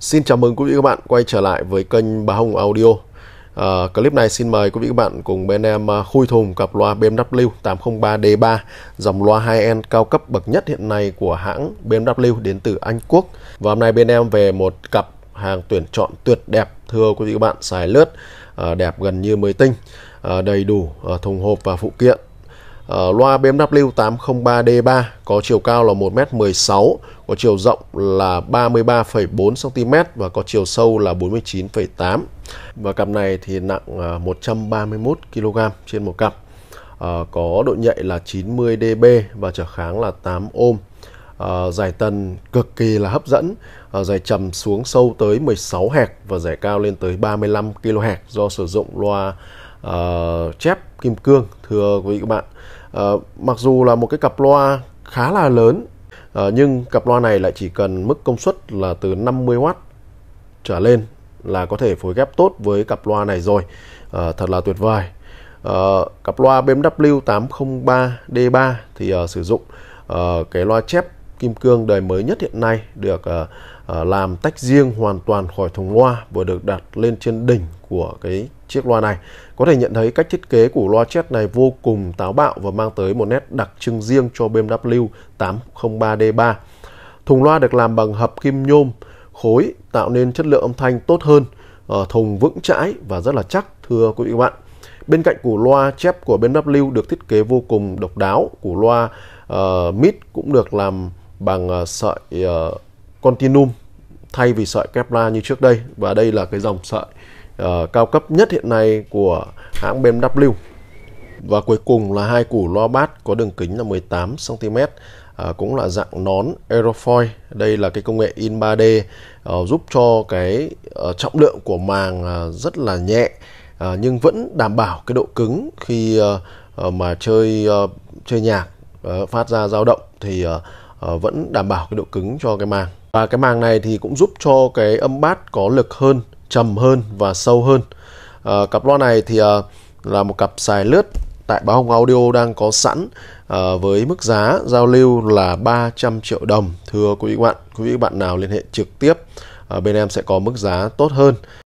Xin chào mừng quý vị các bạn quay trở lại với kênh Bà Hồng Audio. À, clip này xin mời quý vị các bạn cùng bên em à, khui thùng cặp loa BMW 803D3 dòng loa high-end cao cấp bậc nhất hiện nay của hãng BMW đến từ Anh Quốc. Và hôm nay bên em về một cặp hàng tuyển chọn tuyệt đẹp thưa quý vị các bạn xài lướt ờ, đẹp gần như mới tinh ờ, đầy đủ thùng hộp và phụ kiện Ờ, loa BMW 803D3 có chiều cao là 1m16, có chiều rộng là 33,4cm và có chiều sâu là 49,8. Và cặp này thì nặng 131 ờ, kg trên một cặp. Ờ, có độ nhạy là 90 dB và trở kháng là 8 ohm. Uh, giải tần cực kỳ là hấp dẫn, uh, giải trầm xuống sâu tới 16 Hz và giải cao lên tới 35 kHz do sử dụng loa uh, chép kim cương thưa quý vị các bạn uh, mặc dù là một cái cặp loa khá là lớn uh, nhưng cặp loa này lại chỉ cần mức công suất là từ 50W trở lên là có thể phối ghép tốt với cặp loa này rồi uh, thật là tuyệt vời uh, cặp loa BMW 803 D3 thì uh, sử dụng uh, cái loa chép kim cương đời mới nhất hiện nay được uh, làm tách riêng hoàn toàn khỏi thùng loa vừa được đặt lên trên đỉnh của cái chiếc loa này. Có thể nhận thấy cách thiết kế của loa chết này vô cùng táo bạo và mang tới một nét đặc trưng riêng cho BMW 803D3. Thùng loa được làm bằng hợp kim nhôm khối tạo nên chất lượng âm thanh tốt hơn, ờ, thùng vững chãi và rất là chắc thưa quý vị các bạn. Bên cạnh củ loa chép của BMW được thiết kế vô cùng độc đáo, củ loa uh, ờ, mid cũng được làm bằng uh, sợi uh, continuum thay vì sợi Kevlar như trước đây và đây là cái dòng sợi uh, cao cấp nhất hiện nay của hãng BMW. Và cuối cùng là hai củ loa bát có đường kính là 18 cm à, cũng là dạng nón aerofoil đây là cái công nghệ in 3D à, ờ, giúp cho cái à, trọng lượng của màng à, rất là nhẹ à, nhưng vẫn đảm bảo cái độ cứng khi à, mà chơi à, chơi nhạc Ờ, phát ra dao động thì ờ, ờ, vẫn đảm bảo cái độ cứng cho cái màng và cái màng này thì cũng giúp cho cái âm bát có lực hơn trầm hơn và sâu hơn cặp loa này thì là một cặp xài lướt tại báo hồng audio đang có sẵn với mức giá giao lưu là 300 triệu đồng thưa quý vị các bạn quý vị các bạn nào liên hệ trực tiếp bên em sẽ có mức giá tốt hơn